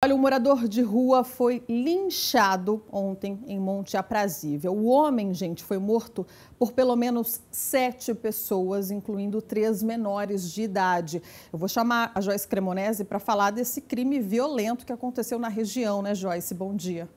Olha, um morador de rua foi linchado ontem em Monte Aprazível. O homem, gente, foi morto por pelo menos sete pessoas, incluindo três menores de idade. Eu vou chamar a Joyce Cremonese para falar desse crime violento que aconteceu na região, né, Joyce? Bom dia.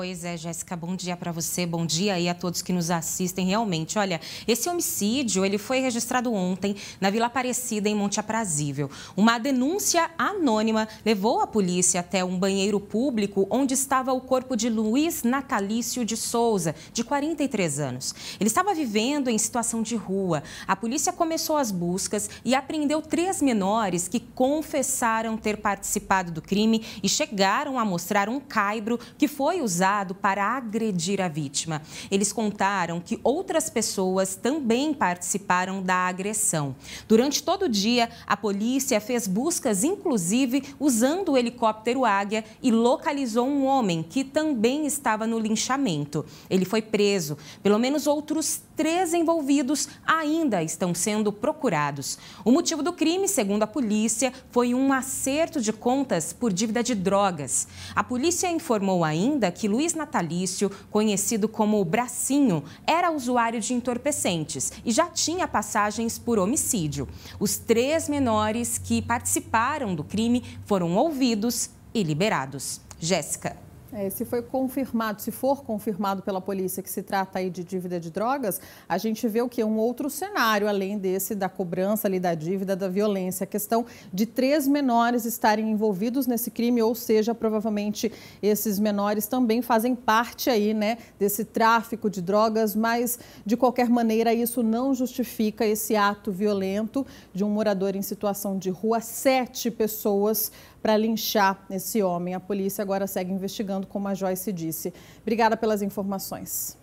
Pois é, Jéssica, bom dia para você, bom dia aí a todos que nos assistem. Realmente, olha, esse homicídio, ele foi registrado ontem na Vila Aparecida, em Monte Aprazível. Uma denúncia anônima levou a polícia até um banheiro público onde estava o corpo de Luiz Natalício de Souza, de 43 anos. Ele estava vivendo em situação de rua. A polícia começou as buscas e apreendeu três menores que confessaram ter participado do crime e chegaram a mostrar um caibro que foi usado usado para agredir a vítima. Eles contaram que outras pessoas também participaram da agressão. Durante todo o dia, a polícia fez buscas, inclusive usando o helicóptero Águia, e localizou um homem que também estava no linchamento. Ele foi preso. Pelo menos outros três envolvidos ainda estão sendo procurados. O motivo do crime, segundo a polícia, foi um acerto de contas por dívida de drogas. A polícia informou ainda que Luiz Luiz Natalício, conhecido como o Bracinho, era usuário de entorpecentes e já tinha passagens por homicídio. Os três menores que participaram do crime foram ouvidos e liberados. Jéssica. É, se foi confirmado, se for confirmado pela polícia que se trata aí de dívida de drogas, a gente vê o que? Um outro cenário, além desse da cobrança ali da dívida, da violência. A questão de três menores estarem envolvidos nesse crime, ou seja, provavelmente esses menores também fazem parte aí, né, desse tráfico de drogas, mas de qualquer maneira isso não justifica esse ato violento de um morador em situação de rua. Sete pessoas para linchar esse homem. A polícia agora segue investigando, como a Joyce disse. Obrigada pelas informações.